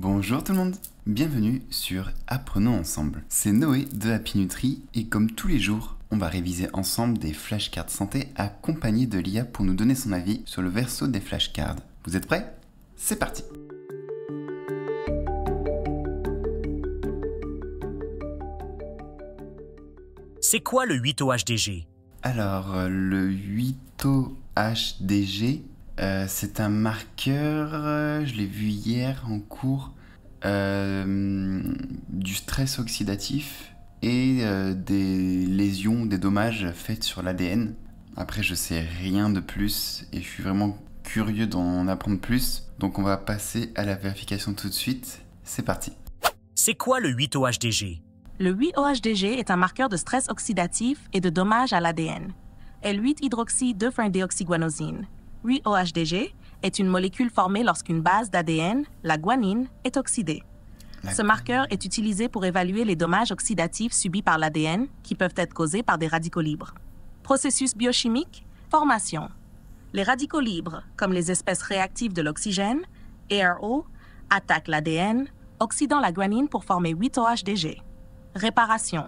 Bonjour tout le monde Bienvenue sur Apprenons ensemble. C'est Noé de Happy Nutri et comme tous les jours, on va réviser ensemble des flashcards santé accompagnés de l'IA pour nous donner son avis sur le verso des flashcards. Vous êtes prêts C'est parti C'est quoi le 8OHDG Alors, euh, le 8OHDG, euh, c'est un marqueur, euh, je l'ai vu hier en cours, euh, du stress oxydatif et des lésions, des dommages faits sur l'ADN. Après, je sais rien de plus et je suis vraiment curieux d'en apprendre plus. Donc, on va passer à la vérification tout de suite. C'est parti. C'est quoi le 8-OHDG Le 8-OHDG est un marqueur de stress oxydatif et de dommages à l'ADN. L8-hydroxy 2 déoxyguanosine 8-OHDG, est une molécule formée lorsqu'une base d'ADN, la guanine, est oxydée. Ce marqueur est utilisé pour évaluer les dommages oxydatifs subis par l'ADN qui peuvent être causés par des radicaux libres. Processus biochimique, formation. Les radicaux libres, comme les espèces réactives de l'oxygène, ARO, attaquent l'ADN, oxydant la guanine pour former 8-OHDG. Réparation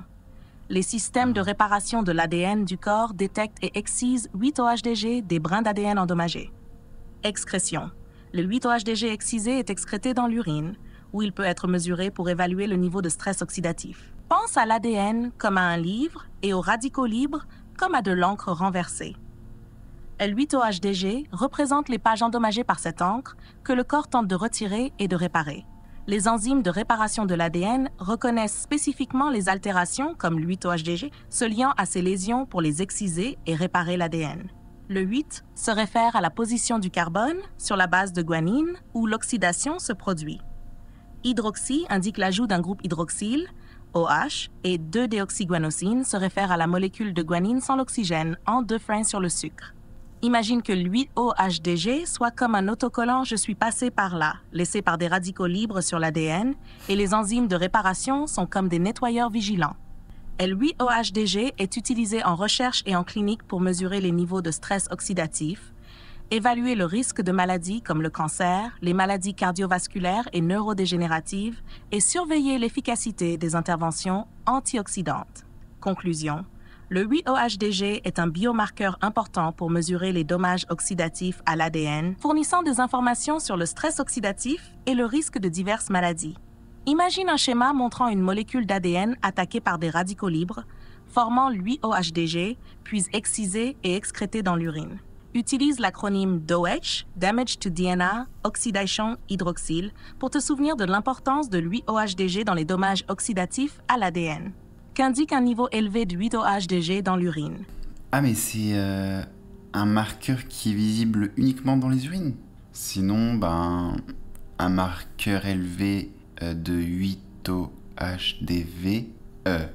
les systèmes de réparation de l'ADN du corps détectent et excisent 8 OHDG des brins d'ADN endommagés. Excrétion. Le 8 OHDG excisé est excrété dans l'urine, où il peut être mesuré pour évaluer le niveau de stress oxydatif. Pense à l'ADN comme à un livre et aux radicaux libres comme à de l'encre renversée. L8OHDG représente les pages endommagées par cette encre que le corps tente de retirer et de réparer les enzymes de réparation de l'ADN reconnaissent spécifiquement les altérations comme l'8-OHDG se liant à ces lésions pour les exciser et réparer l'ADN. Le 8 se réfère à la position du carbone sur la base de guanine où l'oxydation se produit. Hydroxy indique l'ajout d'un groupe hydroxyle, OH, et 2-déoxyguanosine se réfère à la molécule de guanine sans l'oxygène en deux 2' sur le sucre. Imagine que l8 l'8-OHdG soit comme un autocollant Je suis passé par là, laissé par des radicaux libres sur l'ADN, et les enzymes de réparation sont comme des nettoyeurs vigilants. l ohdg est utilisé en recherche et en clinique pour mesurer les niveaux de stress oxydatif, évaluer le risque de maladies comme le cancer, les maladies cardiovasculaires et neurodégénératives, et surveiller l'efficacité des interventions antioxydantes. Conclusion le 8-OHDG est un biomarqueur important pour mesurer les dommages oxydatifs à l'ADN, fournissant des informations sur le stress oxydatif et le risque de diverses maladies. Imagine un schéma montrant une molécule d'ADN attaquée par des radicaux libres, formant l'8-OHDG, puis excisée et excrétée dans l'urine. Utilise l'acronyme DOH, Damage to DNA, Oxidation Hydroxyl, pour te souvenir de l'importance de l'8-OHDG dans les dommages oxydatifs à l'ADN qu'indique un niveau élevé de 8OHDG dans l'urine. Ah mais c'est euh, un marqueur qui est visible uniquement dans les urines Sinon, ben, un marqueur élevé euh, de 8OHDV, euh,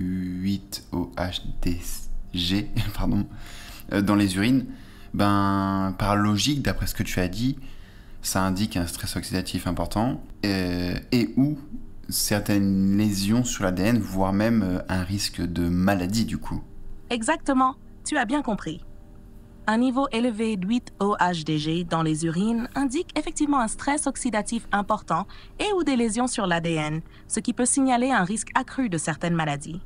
8OHDG, pardon, euh, dans les urines, ben, par logique, d'après ce que tu as dit, ça indique un stress oxydatif important et où certaines lésions sur l'ADN, voire même euh, un risque de maladie du coup. Exactement, tu as bien compris. Un niveau élevé d'8-OHDG dans les urines indique effectivement un stress oxydatif important et ou des lésions sur l'ADN, ce qui peut signaler un risque accru de certaines maladies.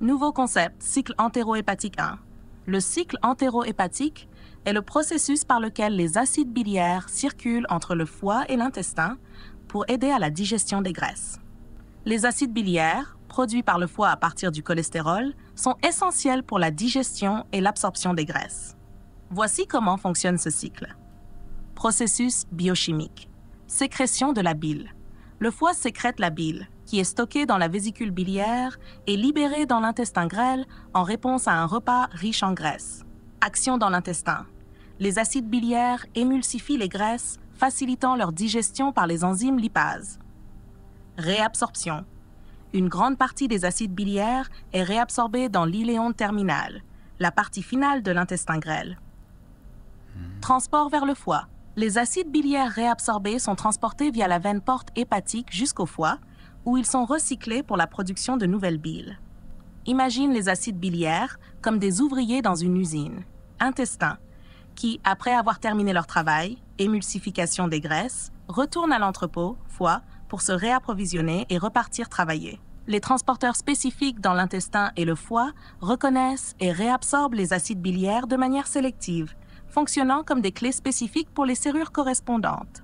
Nouveau concept, cycle entérohépatique 1. Le cycle entérohépatique est le processus par lequel les acides biliaires circulent entre le foie et l'intestin pour aider à la digestion des graisses. Les acides biliaires, produits par le foie à partir du cholestérol, sont essentiels pour la digestion et l'absorption des graisses. Voici comment fonctionne ce cycle. Processus biochimique. Sécrétion de la bile. Le foie sécrète la bile, qui est stockée dans la vésicule biliaire et libérée dans l'intestin grêle en réponse à un repas riche en graisses. Action dans l'intestin. Les acides biliaires émulsifient les graisses facilitant leur digestion par les enzymes lipases. Réabsorption. Une grande partie des acides biliaires est réabsorbée dans l'iléon terminal, la partie finale de l'intestin grêle. Transport vers le foie. Les acides biliaires réabsorbés sont transportés via la veine porte hépatique jusqu'au foie, où ils sont recyclés pour la production de nouvelles biles. Imagine les acides biliaires comme des ouvriers dans une usine. Intestin, qui, après avoir terminé leur travail, émulsification des graisses, retournent à l'entrepôt, foie, pour se réapprovisionner et repartir travailler. Les transporteurs spécifiques dans l'intestin et le foie reconnaissent et réabsorbent les acides biliaires de manière sélective, fonctionnant comme des clés spécifiques pour les serrures correspondantes.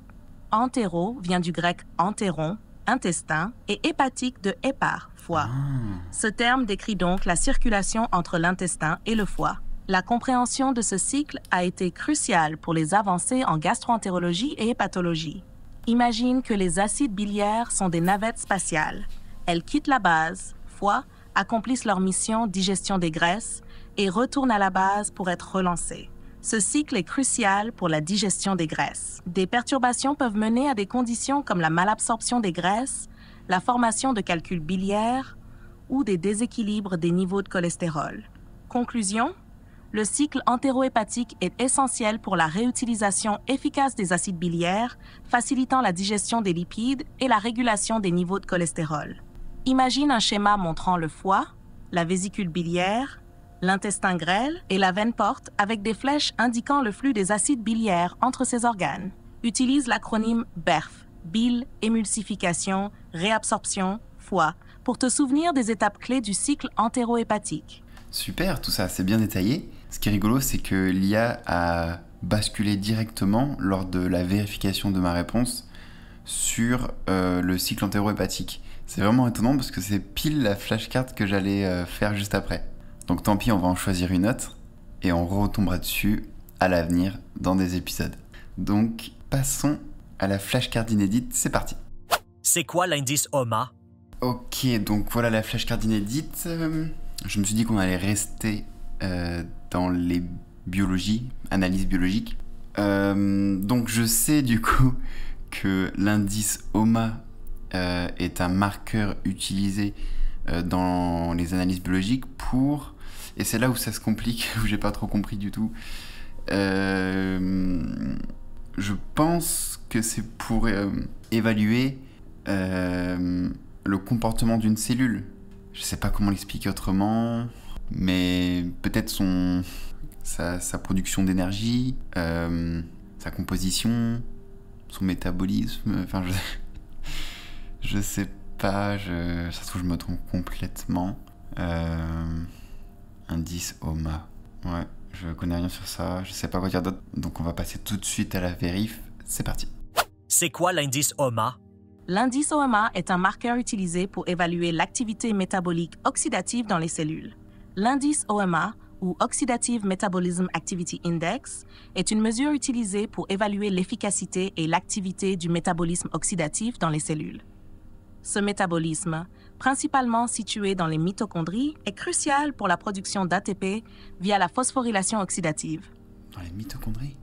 Entéro vient du grec entéron, intestin, et hépatique de hépar, foie. Ah. Ce terme décrit donc la circulation entre l'intestin et le foie, la compréhension de ce cycle a été cruciale pour les avancées en gastroentérologie et hépatologie. Imagine que les acides biliaires sont des navettes spatiales. Elles quittent la base, foie, accomplissent leur mission digestion des graisses et retournent à la base pour être relancées. Ce cycle est crucial pour la digestion des graisses. Des perturbations peuvent mener à des conditions comme la malabsorption des graisses, la formation de calculs biliaires ou des déséquilibres des niveaux de cholestérol. Conclusion le cycle entérohépatique est essentiel pour la réutilisation efficace des acides biliaires, facilitant la digestion des lipides et la régulation des niveaux de cholestérol. Imagine un schéma montrant le foie, la vésicule biliaire, l'intestin grêle et la veine porte avec des flèches indiquant le flux des acides biliaires entre ces organes. Utilise l'acronyme BERF, bile, émulsification, réabsorption, foie, pour te souvenir des étapes clés du cycle entérohépatique. Super, tout ça, c'est bien détaillé. Ce qui est rigolo, c'est que l'IA a basculé directement lors de la vérification de ma réponse sur euh, le cycle entéro-hépatique. C'est vraiment étonnant parce que c'est pile la flashcard que j'allais euh, faire juste après. Donc tant pis, on va en choisir une autre et on retombera dessus à l'avenir dans des épisodes. Donc passons à la flashcard inédite, c'est parti. C'est quoi l'indice OMA Ok, donc voilà la flashcard inédite. Euh, je me suis dit qu'on allait rester dans les biologies, analyses biologiques. Euh, donc je sais du coup que l'indice OMA euh, est un marqueur utilisé euh, dans les analyses biologiques pour... Et c'est là où ça se complique, où j'ai pas trop compris du tout. je pense que c'est pour évaluer le comportement d'une cellule. Je sais pas comment l'expliquer autrement mais peut-être son sa, production d'énergie, euh, sa composition, son métabolisme. Enfin, je, je sais pas. Je, ça se trouve, je me trompe complètement. Euh, indice Oma. Ouais, je connais rien sur ça. Je sais pas quoi dire d'autre. Donc, on va passer tout de suite à la vérif. C'est parti. C'est quoi l'indice OMA L'indice OMA est un marqueur utilisé pour évaluer l'activité métabolique oxydative dans les cellules. L'indice OMA, ou Oxidative Metabolism Activity Index, est une mesure utilisée pour évaluer l'efficacité et l'activité du métabolisme oxydatif dans les cellules. Ce métabolisme, principalement situé dans les mitochondries, est crucial pour la production d'ATP via la phosphorylation oxydative. Dans les mitochondries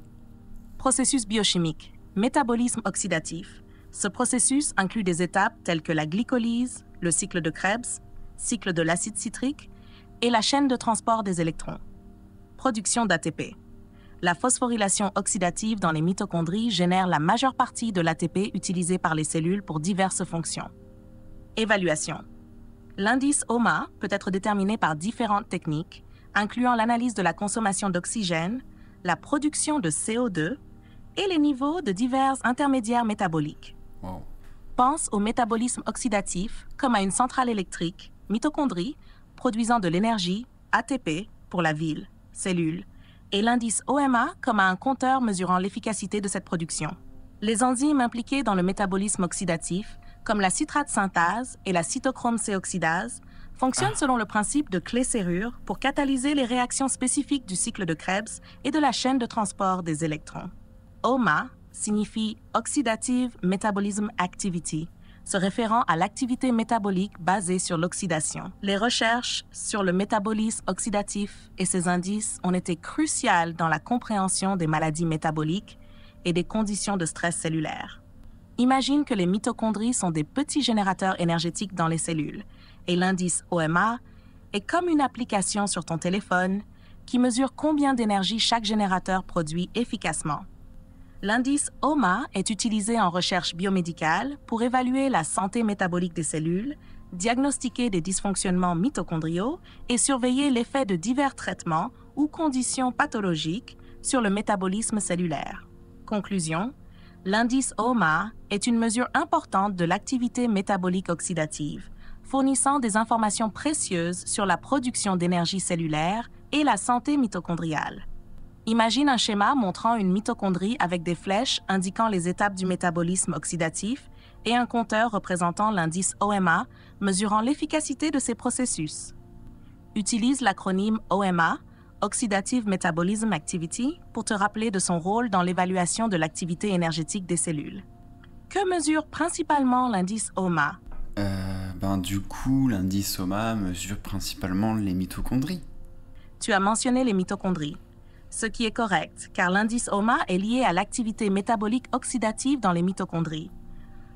Processus biochimique, métabolisme oxydatif. Ce processus inclut des étapes telles que la glycolyse, le cycle de Krebs, cycle de l'acide citrique et la chaîne de transport des électrons. Production d'ATP. La phosphorylation oxydative dans les mitochondries génère la majeure partie de l'ATP utilisé par les cellules pour diverses fonctions. Évaluation. L'indice OMA peut être déterminé par différentes techniques, incluant l'analyse de la consommation d'oxygène, la production de CO2 et les niveaux de divers intermédiaires métaboliques. Pense au métabolisme oxydatif comme à une centrale électrique, mitochondrie, produisant de l'énergie, ATP, pour la ville, cellule, et l'indice OMA comme un compteur mesurant l'efficacité de cette production. Les enzymes impliquées dans le métabolisme oxydatif, comme la citrate synthase et la cytochrome C oxydase, fonctionnent ah. selon le principe de clé-serrure pour catalyser les réactions spécifiques du cycle de Krebs et de la chaîne de transport des électrons. OMA signifie Oxidative Metabolism Activity, se référant à l'activité métabolique basée sur l'oxydation. Les recherches sur le métabolisme oxydatif et ses indices ont été cruciales dans la compréhension des maladies métaboliques et des conditions de stress cellulaire. Imagine que les mitochondries sont des petits générateurs énergétiques dans les cellules et l'indice OMA est comme une application sur ton téléphone qui mesure combien d'énergie chaque générateur produit efficacement. L'indice OMA est utilisé en recherche biomédicale pour évaluer la santé métabolique des cellules, diagnostiquer des dysfonctionnements mitochondriaux et surveiller l'effet de divers traitements ou conditions pathologiques sur le métabolisme cellulaire. Conclusion L'indice OMA est une mesure importante de l'activité métabolique oxydative, fournissant des informations précieuses sur la production d'énergie cellulaire et la santé mitochondriale. Imagine un schéma montrant une mitochondrie avec des flèches indiquant les étapes du métabolisme oxydatif et un compteur représentant l'indice OMA mesurant l'efficacité de ces processus. Utilise l'acronyme OMA, (Oxidative Metabolism Activity, pour te rappeler de son rôle dans l'évaluation de l'activité énergétique des cellules. Que mesure principalement l'indice OMA euh, ben, Du coup, l'indice OMA mesure principalement les mitochondries. Tu as mentionné les mitochondries ce qui est correct, car l'indice OMA est lié à l'activité métabolique oxydative dans les mitochondries.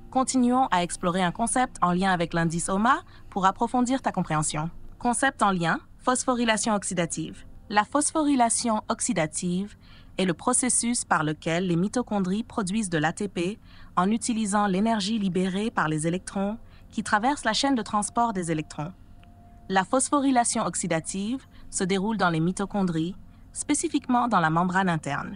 Continuons à explorer un concept en lien avec l'indice OMA pour approfondir ta compréhension. Concept en lien, phosphorylation oxydative. La phosphorylation oxydative est le processus par lequel les mitochondries produisent de l'ATP en utilisant l'énergie libérée par les électrons qui traversent la chaîne de transport des électrons. La phosphorylation oxydative se déroule dans les mitochondries spécifiquement dans la membrane interne.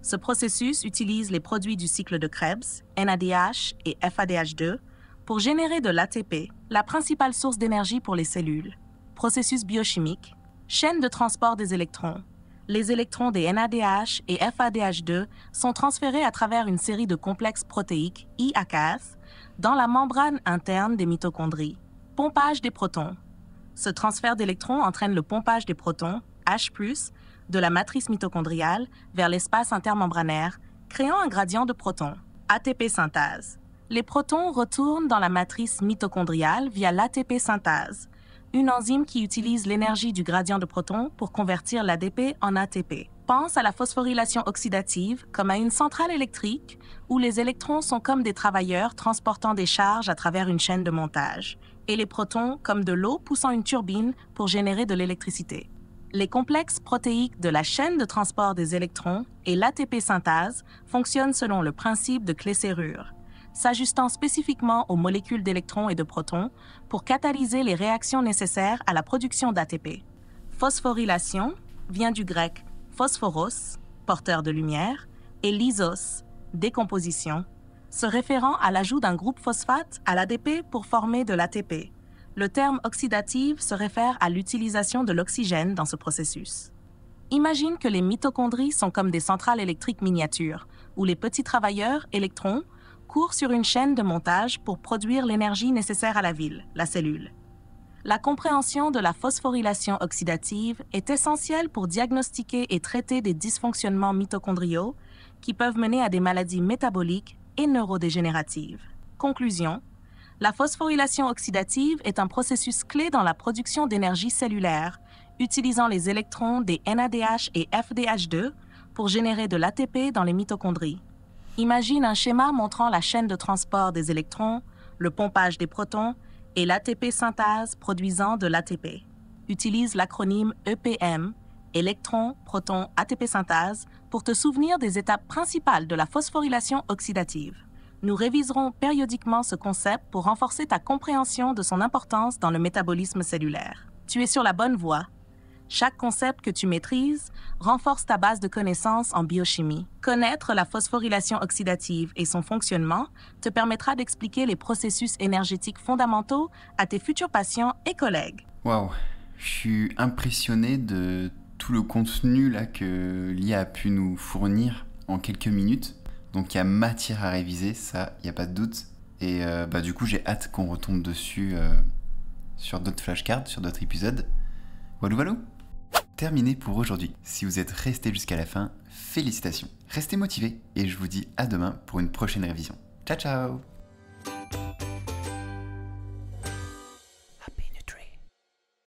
Ce processus utilise les produits du cycle de Krebs, NADH et FADH2, pour générer de l'ATP, la principale source d'énergie pour les cellules. Processus biochimique, chaîne de transport des électrons. Les électrons des NADH et FADH2 sont transférés à travers une série de complexes protéiques, IACAS, dans la membrane interne des mitochondries. Pompage des protons. Ce transfert d'électrons entraîne le pompage des protons, H, de la matrice mitochondriale vers l'espace intermembranaire, créant un gradient de protons. ATP synthase. Les protons retournent dans la matrice mitochondriale via l'ATP synthase, une enzyme qui utilise l'énergie du gradient de protons pour convertir l'ADP en ATP. Pense à la phosphorylation oxydative comme à une centrale électrique où les électrons sont comme des travailleurs transportant des charges à travers une chaîne de montage, et les protons comme de l'eau poussant une turbine pour générer de l'électricité. Les complexes protéiques de la chaîne de transport des électrons et l'ATP synthase fonctionnent selon le principe de clé-serrure, s'ajustant spécifiquement aux molécules d'électrons et de protons pour catalyser les réactions nécessaires à la production d'ATP. Phosphorylation vient du grec phosphoros, porteur de lumière, et lysos, décomposition, se référant à l'ajout d'un groupe phosphate à l'ADP pour former de l'ATP. Le terme oxydative se réfère à l'utilisation de l'oxygène dans ce processus. Imagine que les mitochondries sont comme des centrales électriques miniatures, où les petits travailleurs, électrons, courent sur une chaîne de montage pour produire l'énergie nécessaire à la ville, la cellule. La compréhension de la phosphorylation oxydative est essentielle pour diagnostiquer et traiter des dysfonctionnements mitochondriaux qui peuvent mener à des maladies métaboliques et neurodégénératives. Conclusion, la phosphorylation oxydative est un processus clé dans la production d'énergie cellulaire, utilisant les électrons des NADH et FDH2 pour générer de l'ATP dans les mitochondries. Imagine un schéma montrant la chaîne de transport des électrons, le pompage des protons et l'ATP synthase produisant de l'ATP. Utilise l'acronyme EPM, électrons, proton, ATP synthase, pour te souvenir des étapes principales de la phosphorylation oxydative nous réviserons périodiquement ce concept pour renforcer ta compréhension de son importance dans le métabolisme cellulaire. Tu es sur la bonne voie. Chaque concept que tu maîtrises renforce ta base de connaissances en biochimie. Connaître la phosphorylation oxydative et son fonctionnement te permettra d'expliquer les processus énergétiques fondamentaux à tes futurs patients et collègues. Wow, je suis impressionné de tout le contenu là que l'IA a pu nous fournir en quelques minutes. Donc il y a matière à réviser, ça, il n'y a pas de doute. Et euh, bah, du coup, j'ai hâte qu'on retombe dessus euh, sur d'autres flashcards, sur d'autres épisodes. Walou walou Terminé pour aujourd'hui. Si vous êtes resté jusqu'à la fin, félicitations. Restez motivés et je vous dis à demain pour une prochaine révision. Ciao ciao